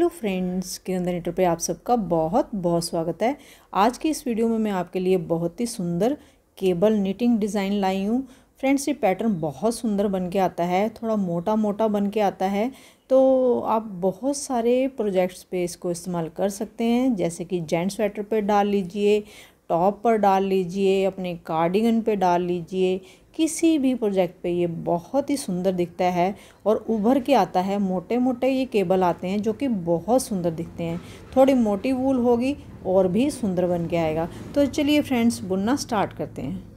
hello friends किरण नेटर पे आप सबका बहुत बहुत स्वागत है आज की इस वीडियो में मैं आपके लिए बहुत ही सुंदर केबल निटिंग डिज़ाइन लाई हूँ फ्रेंड्स ये पैटर्न बहुत सुंदर बन के आता है थोड़ा मोटा मोटा बन के आता है तो आप बहुत सारे प्रोजेक्ट्स पे इसको इस्तेमाल कर सकते हैं जैसे कि जेंट्स स्वेटर पर डाल लीजिए टॉप पर डाल लीजिए अपने कार्डिगन पर डाल लीजिए किसी भी प्रोजेक्ट पे ये बहुत ही सुंदर दिखता है और उभर के आता है मोटे मोटे ये केबल आते हैं जो कि बहुत सुंदर दिखते हैं थोड़ी मोटी वूल होगी और भी सुंदर बन के आएगा तो चलिए फ्रेंड्स बुनना स्टार्ट करते हैं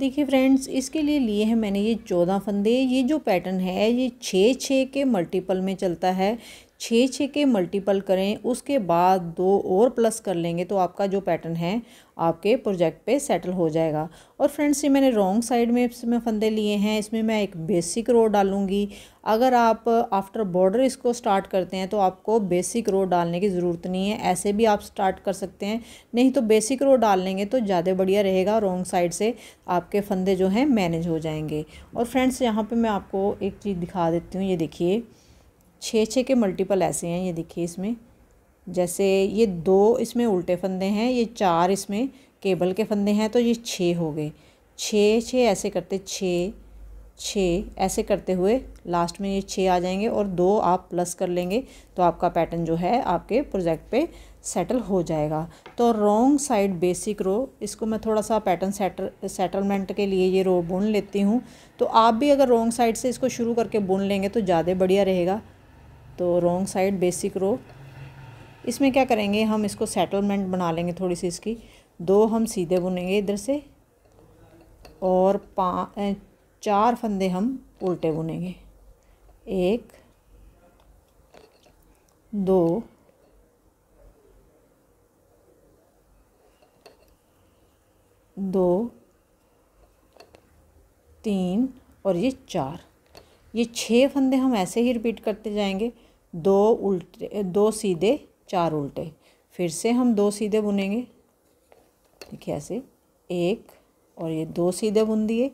देखिए फ्रेंड्स इसके लिए लिए हैं मैंने ये चौदह फंदे ये जो पैटर्न है ये छः छः के मल्टीपल में चलता है छः छः के मल्टीपल करें उसके बाद दो और प्लस कर लेंगे तो आपका जो पैटर्न है आपके प्रोजेक्ट पे सेटल हो जाएगा और फ्रेंड्स ये मैंने रॉन्ग साइड में इसमें फंदे लिए हैं इसमें मैं एक बेसिक रो डालूंगी अगर आप आफ्टर बॉर्डर इसको स्टार्ट करते हैं तो आपको बेसिक रो डालने की ज़रूरत नहीं है ऐसे भी आप स्टार्ट कर सकते हैं नहीं तो बेसिक रो डाल लेंगे तो ज़्यादा बढ़िया रहेगा रॉन्ग साइड से आपके फंदे जो हैं मैनेज हो जाएंगे और फ्रेंड्स यहाँ पर मैं आपको एक चीज़ दिखा देती हूँ ये देखिए छः छः के मल्टीपल ऐसे हैं ये देखिए इसमें जैसे ये दो इसमें उल्टे फंदे हैं ये चार इसमें केबल के फंदे हैं तो ये छः हो गए छः छः ऐसे करते छः छः ऐसे करते हुए लास्ट में ये छः आ जाएंगे और दो आप प्लस कर लेंगे तो आपका पैटर्न जो है आपके प्रोजेक्ट पे सेटल हो जाएगा तो रॉन्ग साइड बेसिक रो इसको मैं थोड़ा सा पैटर्न सेटल सेटलमेंट के लिए ये रो बुन लेती हूँ तो आप भी अगर रॉन्ग साइड से इसको शुरू करके बुन लेंगे तो ज़्यादा बढ़िया रहेगा तो रॉन्ग साइड बेसिक रो इसमें क्या करेंगे हम इसको सेटलमेंट बना लेंगे थोड़ी सी इसकी दो हम सीधे बुनेंगे इधर से और पाँच चार फंदे हम उल्टे बुनेंगे एक दो दो तीन और ये चार ये छः फंदे हम ऐसे ही रिपीट करते जाएंगे दो उल्टे दो सीधे चार उल्टे फिर से हम दो सीधे बुनेंगे देखिए ऐसे एक और ये दो सीधे बुन दिए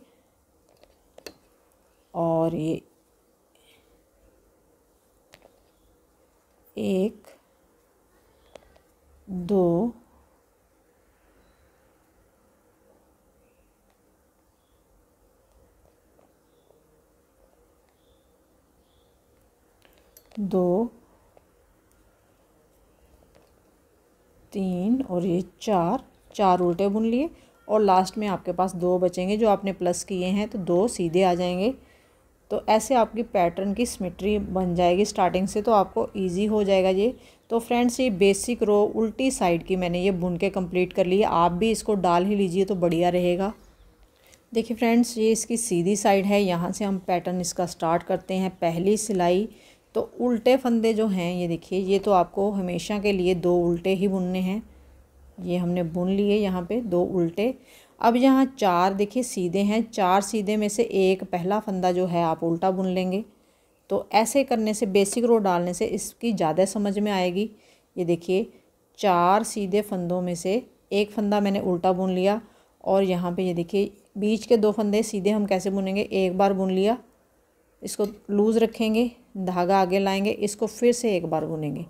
और ये एक दो दो तीन और ये चार चार उल्टे बुन लिए और लास्ट में आपके पास दो बचेंगे जो आपने प्लस किए हैं तो दो सीधे आ जाएंगे तो ऐसे आपकी पैटर्न की सिमेट्री बन जाएगी स्टार्टिंग से तो आपको इजी हो जाएगा ये तो फ्रेंड्स ये बेसिक रो उल्टी साइड की मैंने ये बुन के कंप्लीट कर ली है आप भी इसको डाल ही लीजिए तो बढ़िया रहेगा देखिए फ्रेंड्स ये इसकी सीधी साइड है यहाँ से हम पैटर्न इसका स्टार्ट करते हैं पहली सिलाई तो उल्टे फंदे जो हैं ये देखिए ये तो आपको हमेशा के लिए दो उल्टे ही बुनने हैं ये हमने बुन लिए यहाँ पे दो उल्टे अब यहाँ चार देखिए सीधे हैं चार सीधे में से एक पहला फंदा जो है आप उल्टा बुन लेंगे तो ऐसे करने से बेसिक रो डालने से इसकी ज़्यादा समझ में आएगी ये देखिए चार सीधे फंदों में से एक फंदा मैंने उल्टा बुन लिया और यहाँ पे ये देखिए बीच के दो फंदे सीधे हम कैसे बुनेंगे एक बार बुन लिया इसको लूज़ रखेंगे धागा आगे लाएंगे इसको फिर से एक बार बुनेंगे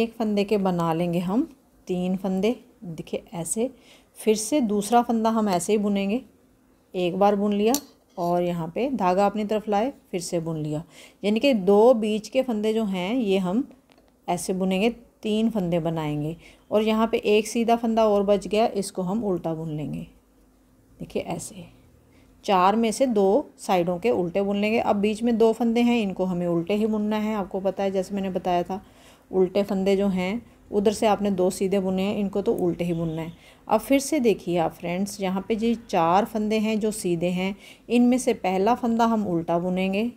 एक फंदे के बना लेंगे हम तीन फंदे दिखे ऐसे फिर से दूसरा फंदा हम ऐसे ही बुनेंगे एक बार बुन लिया और यहाँ पे धागा अपनी तरफ लाए फिर से बुन लिया यानी कि दो बीच के फंदे जो हैं ये हम ऐसे बुनेंगे तीन फंदे बनाएंगे और यहाँ पे एक सीधा फंदा और बच गया इसको हम उल्टा बुन लेंगे देखिए ऐसे चार में से दो साइडों के उल्टे बुन लेंगे अब बीच में दो फंदे हैं इनको हमें उल्टे ही बुनना है आपको पता है जैसे मैंने बताया था उल्टे फंदे जो हैं उधर से आपने दो सीधे बुने हैं इनको तो उल्टे ही बुनना है अब फिर से देखिए आप फ्रेंड्स यहाँ पे जी चार फंदे हैं जो सीधे हैं इनमें से पहला फंदा हम उल्टा बुनेंगे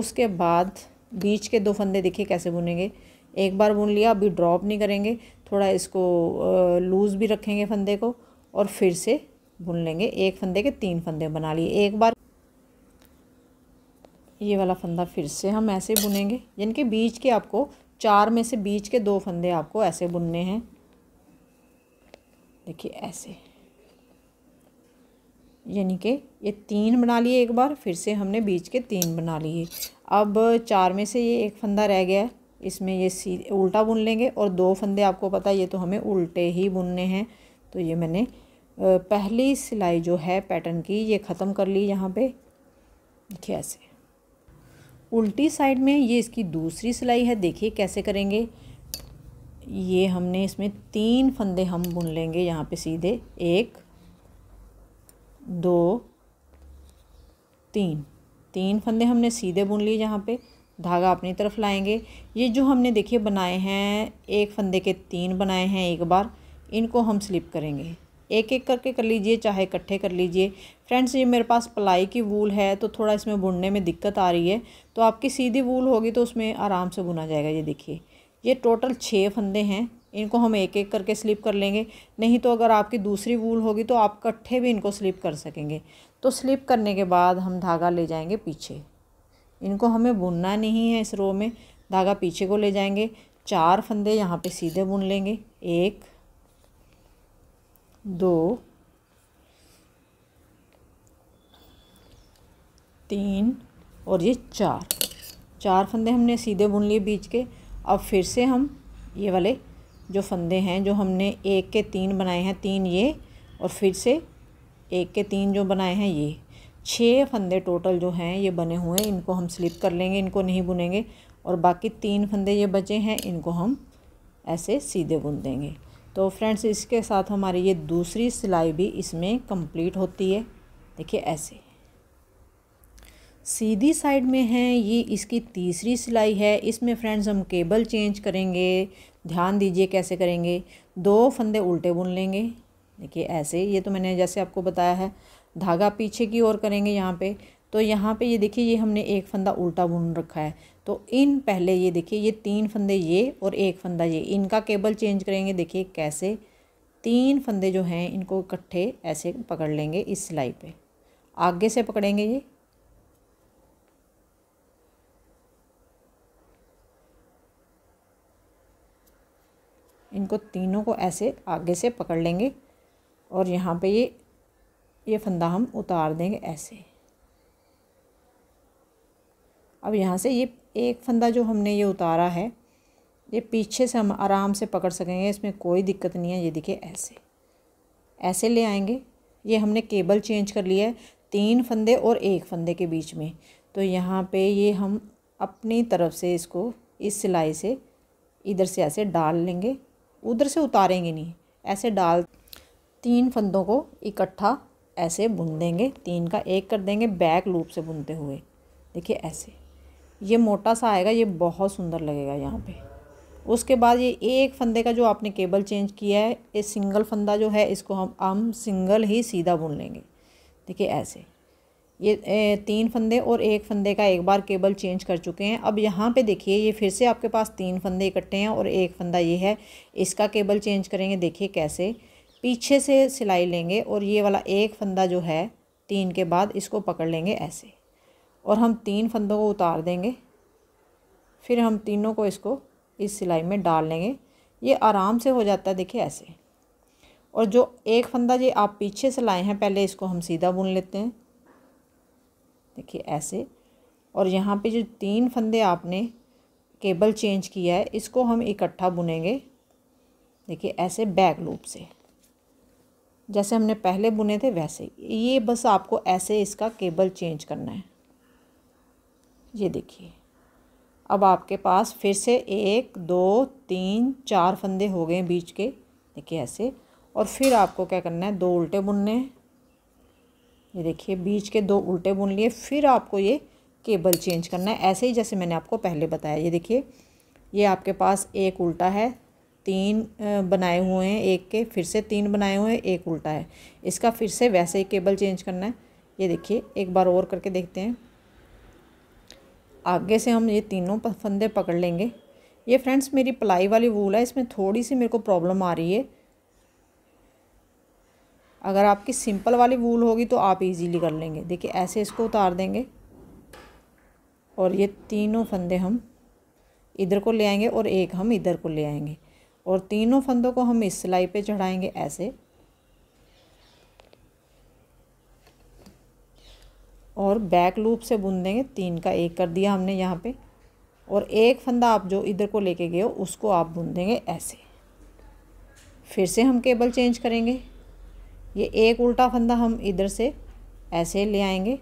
उसके बाद बीच के दो फंदे देखिए कैसे बुनेंगे एक बार बुन लिया अभी ड्रॉप नहीं करेंगे थोड़ा इसको लूज़ भी रखेंगे फंदे को और फिर से बुन लेंगे एक फंदे के तीन फंदे बना लिए एक बार ये वाला फंदा फिर से हम ऐसे बुनेंगे यानी कि बीच के आपको चार में से बीच के दो फंदे आपको ऐसे बुनने हैं देखिए ऐसे यानी कि ये तीन बना लिए एक बार फिर से हमने बीच के तीन बना लिए अब चार में से ये एक फंदा रह गया इसमें ये सी उल्टा बुन लेंगे और दो फंदे आपको पता है ये तो हमें उल्टे ही बुनने हैं तो ये मैंने पहली सिलाई जो है पैटर्न की ये ख़त्म कर ली यहाँ पे देखिए ऐसे उल्टी साइड में ये इसकी दूसरी सिलाई है देखिए कैसे करेंगे ये हमने इसमें तीन फंदे हम बुन लेंगे यहाँ पे सीधे एक दो तीन तीन फंदे हमने सीधे बुन लिए यहाँ पे धागा अपनी तरफ लाएंगे ये जो हमने देखिए बनाए हैं एक फंदे के तीन बनाए हैं एक बार इनको हम स्लिप करेंगे एक एक करके कर लीजिए चाहे इकट्ठे कर लीजिए फ्रेंड्स ये मेरे पास पलाई की वूल है तो थोड़ा इसमें बुनने में दिक्कत आ रही है तो आपकी सीधी वूल होगी तो उसमें आराम से बुना जाएगा ये देखिए ये टोटल छः फंदे हैं इनको हम एक एक करके स्लिप कर लेंगे नहीं तो अगर आपकी दूसरी वूल होगी तो आप इकट्ठे भी इनको स्लिप कर सकेंगे तो स्लिप करने के बाद हम धागा ले जाएंगे पीछे इनको हमें बुनना नहीं है इस रो में धागा पीछे को ले जाएंगे चार फंदे यहाँ पे सीधे बुन लेंगे एक दो तीन और ये चार चार फंदे हमने सीधे बुन लिए बीच के अब फिर से हम ये वाले जो फंदे हैं जो हमने एक के तीन बनाए हैं तीन ये और फिर से एक के तीन जो बनाए हैं ये छः फंदे टोटल जो हैं ये बने हुए हैं इनको हम स्लिप कर लेंगे इनको नहीं बुनेंगे और बाकी तीन फंदे ये बचे हैं इनको हम ऐसे सीधे बुन देंगे तो फ्रेंड्स इसके साथ हमारी ये दूसरी सिलाई भी इसमें कंप्लीट होती है देखिए ऐसे सीधी साइड में है ये इसकी तीसरी सिलाई है इसमें फ्रेंड्स हम केबल चेंज करेंगे ध्यान दीजिए कैसे करेंगे दो फंदे उल्टे बुन लेंगे देखिए ऐसे ये तो मैंने जैसे आपको बताया है धागा पीछे की ओर करेंगे यहाँ पे तो यहाँ पे ये देखिए ये हमने एक फंदा उल्टा बुन रखा है तो इन पहले ये देखिए ये तीन फंदे ये और एक फंदा ये इनका केबल चेंज करेंगे देखिए कैसे तीन फंदे जो हैं इनको इकट्ठे ऐसे पकड़ लेंगे इस सिलाई पे आगे से पकड़ेंगे ये इनको तीनों को ऐसे आगे से पकड़ लेंगे और यहाँ पे ये ये फंदा हम उतार देंगे ऐसे अब यहाँ से ये एक फंदा जो हमने ये उतारा है ये पीछे से हम आराम से पकड़ सकेंगे इसमें कोई दिक्कत नहीं है ये देखिए ऐसे ऐसे ले आएंगे ये हमने केबल चेंज कर लिया है तीन फंदे और एक फंदे के बीच में तो यहाँ पे ये हम अपनी तरफ से इसको इस सिलाई से इधर से ऐसे डाल लेंगे उधर से उतारेंगे नहीं ऐसे डाल तीन फंदों को इकट्ठा ऐसे बुन देंगे तीन का एक कर देंगे बैक लूप से बुनते हुए देखिए ऐसे ये मोटा सा आएगा ये बहुत सुंदर लगेगा यहाँ पे उसके बाद ये एक फंदे का जो आपने केबल चेंज किया है ये सिंगल फंदा जो है इसको हम हम सिंगल ही सीधा बुन लेंगे देखिए ऐसे ये तीन फंदे और एक फंदे का एक बार केबल चेंज कर चुके हैं अब यहाँ पे देखिए ये फिर से आपके पास तीन फंदे इकट्ठे हैं और एक फंदा ये है इसका केबल चेंज करेंगे देखिए कैसे पीछे से सिलाई लेंगे और ये वाला एक फंदा जो है तीन के बाद इसको पकड़ लेंगे ऐसे और हम तीन फंदों को उतार देंगे फिर हम तीनों को इसको इस सिलाई में डाल लेंगे ये आराम से हो जाता है देखिए ऐसे और जो एक फंदा जी आप पीछे से लाए हैं पहले इसको हम सीधा बुन लेते हैं देखिए ऐसे और यहाँ पे जो तीन फंदे आपने केबल चेंज किया है इसको हम इकट्ठा बुनेंगे देखिए ऐसे बैक लूप से जैसे हमने पहले बुने थे वैसे ये बस आपको ऐसे इसका केबल चेंज करना है ये देखिए अब आपके पास फिर से एक दो तीन चार फंदे हो गए बीच के देखिए ऐसे और फिर आपको क्या करना है दो उल्टे बुनने हैं ये देखिए बीच के दो उल्टे बुन लिए फिर आपको ये केबल चेंज करना है ऐसे ही जैसे मैंने आपको पहले बताया ये देखिए ये आपके पास एक उल्टा है तीन बनाए हुए हैं एक के फिर से तीन बनाए हुए हैं एक उल्टा है इसका फिर से वैसे ही केबल चेंज करना है ये देखिए एक बार और करके देखते हैं आगे से हम ये तीनों फंदे पकड़ लेंगे ये फ्रेंड्स मेरी पलाई वाली वूल है इसमें थोड़ी सी मेरे को प्रॉब्लम आ रही है अगर आपकी सिंपल वाली वूल होगी तो आप इजीली कर लेंगे देखिए ऐसे इसको उतार देंगे और ये तीनों फंदे हम इधर को ले आएंगे और एक हम इधर को ले आएंगे और तीनों फंदों को हम इस सिलाई पे चढ़ाएंगे ऐसे और बैक लूप से बुन देंगे तीन का एक कर दिया हमने यहाँ पे और एक फंदा आप जो इधर को लेके गए हो उसको आप बुन देंगे ऐसे फिर से हम केबल चेंज करेंगे ये एक उल्टा फंदा हम इधर से ऐसे ले आएंगे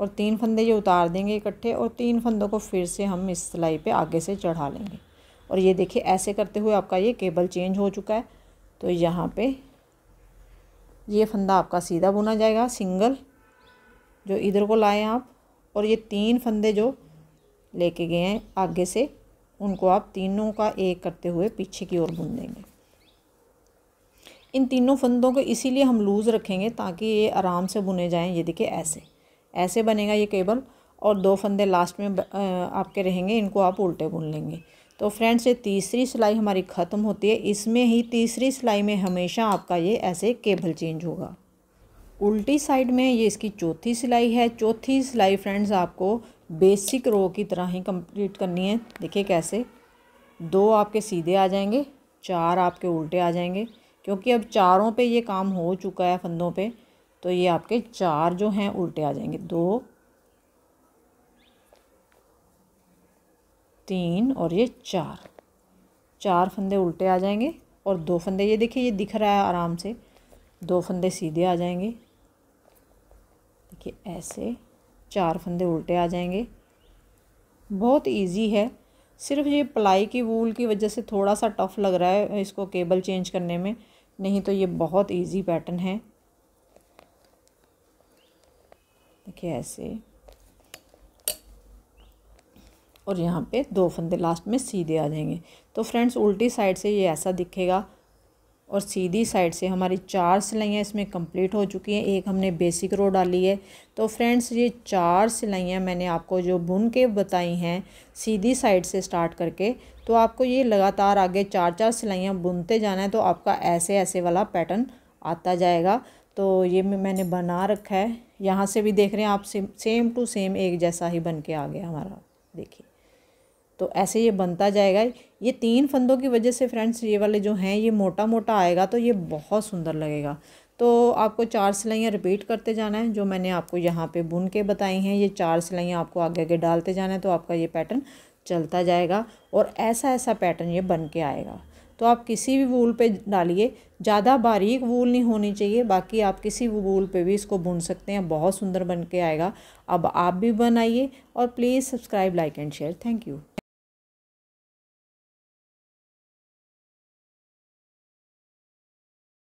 और तीन फंदे ये उतार देंगे इकट्ठे और तीन फंदों को फिर से हम इस सिलाई पे आगे से चढ़ा लेंगे और ये देखिए ऐसे करते हुए आपका ये केबल चेंज हो चुका है तो यहाँ पे ये फंदा आपका सीधा बुना जाएगा सिंगल जो इधर को लाएँ आप और ये तीन फंदे जो लेके गए हैं आगे से उनको आप तीनों का एक करते हुए पीछे की ओर बुन देंगे इन तीनों फंदों को इसीलिए हम लूज़ रखेंगे ताकि ये आराम से बुने जाएं ये देखिए ऐसे ऐसे बनेगा ये केबल और दो फंदे लास्ट में आपके रहेंगे इनको आप उल्टे बुन लेंगे तो फ्रेंड्स ये तीसरी सिलाई हमारी ख़त्म होती है इसमें ही तीसरी सिलाई में हमेशा आपका ये ऐसे केबल चेंज होगा उल्टी साइड में ये इसकी चौथी सिलाई है चौथी सिलाई फ्रेंड्स आपको बेसिक रो की तरह ही कंप्लीट करनी है देखिए कैसे दो आपके सीधे आ जाएंगे चार आपके उल्टे आ जाएंगे क्योंकि अब चारों पे ये काम हो चुका है फंदों पे तो ये आपके चार जो हैं उल्टे आ जाएंगे दो तीन और ये चार चार फंदे उल्टे आ जाएंगे और दो फंदे ये देखिए ये दिख रहा है आराम से दो फंदे सीधे आ जाएंगे कि ऐसे चार फंदे उल्टे आ जाएंगे बहुत इजी है सिर्फ ये प्लाई की वूल की वजह से थोड़ा सा टफ़ लग रहा है इसको केबल चेंज करने में नहीं तो ये बहुत इजी पैटर्न है देखिए ऐसे और यहाँ पे दो फंदे लास्ट में सीधे आ जाएंगे तो फ्रेंड्स उल्टी साइड से ये ऐसा दिखेगा और सीधी साइड से हमारी चार सिलाइयाँ इसमें कंप्लीट हो चुकी हैं एक हमने बेसिक रो डाली है तो फ्रेंड्स ये चार सिलाइयाँ मैंने आपको जो बुन के बताई हैं सीधी साइड से स्टार्ट करके तो आपको ये लगातार आगे चार चार सिलाइयाँ बुनते जाना है तो आपका ऐसे ऐसे वाला पैटर्न आता जाएगा तो ये मैंने बना रखा है यहाँ से भी देख रहे हैं आप सेम टू सेम एक जैसा ही बन के आ गया हमारा देखिए तो ऐसे ये बनता जाएगा ये तीन फंदों की वजह से फ्रेंड्स ये वाले जो हैं ये मोटा मोटा आएगा तो ये बहुत सुंदर लगेगा तो आपको चार सिलाइयाँ रिपीट करते जाना है जो मैंने आपको यहाँ पे बुन के बताई हैं ये चार सिलाइयाँ आपको आगे आगे डालते जाना है तो आपका ये पैटर्न चलता जाएगा और ऐसा ऐसा पैटर्न ये बन के आएगा तो आप किसी भी वूल पे डालिए ज़्यादा बारीक वूल नहीं होनी चाहिए बाकी आप किसी भी वूल पे भी इसको बुन सकते हैं बहुत सुंदर बन के आएगा अब आप भी बनाइए और please subscribe like and share thank you